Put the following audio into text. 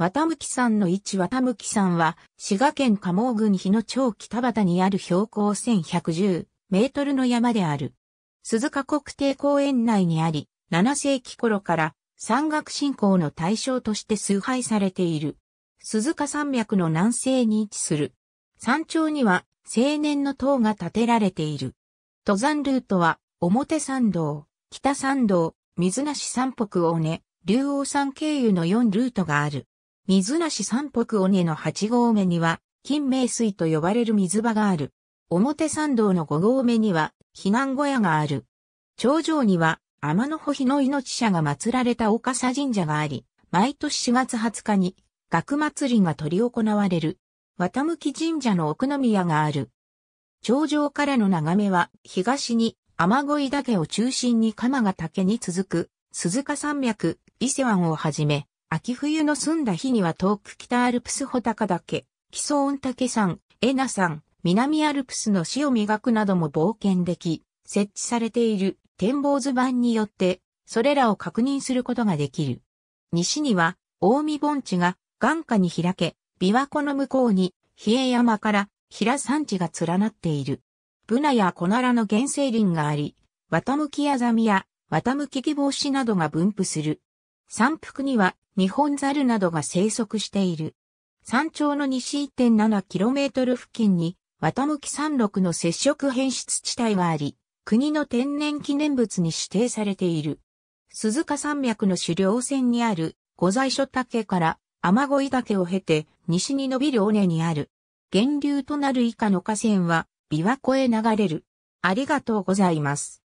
綿さんの位置綿さんは、滋賀県加茂郡日野町北畑にある標高1110メートルの山である。鈴鹿国定公園内にあり、7世紀頃から山岳信仰の対象として崇拝されている。鈴鹿山脈の南西に位置する。山頂には青年の塔が建てられている。登山ルートは、表参道、北参道、水無し山北尾根、竜王山経由の4ルートがある。水無三北尾根の八合目には、金明水と呼ばれる水場がある。表参道の五合目には、避難小屋がある。頂上には、天の保日の命者が祀られた岡佐神社があり、毎年4月20日に、学祭りが取り行われる。綿向神社の奥宮がある。頂上からの眺めは、東に、天乞岳を中心に鎌ヶ岳に続く、鈴鹿山脈、伊勢湾をはじめ、秋冬の澄んだ日には遠く北アルプス穂高岳、木曽御岳山、恵那山、南アルプスの死を磨くなども冒険でき、設置されている展望図板によって、それらを確認することができる。西には、大見盆地が眼下に開け、琵琶湖の向こうに、比叡山から平山地が連なっている。ブナやコナラの原生林があり、綿向きアザミや綿向き木帽子などが分布する。山腹には日本猿などが生息している。山頂の西 1.7km 付近に、綿向山麓の接触変質地帯があり、国の天然記念物に指定されている。鈴鹿山脈の狩猟線にある五在所岳から雨乞岳を経て西に伸びる尾根にある。源流となる以下の河川は琵琶湖へ流れる。ありがとうございます。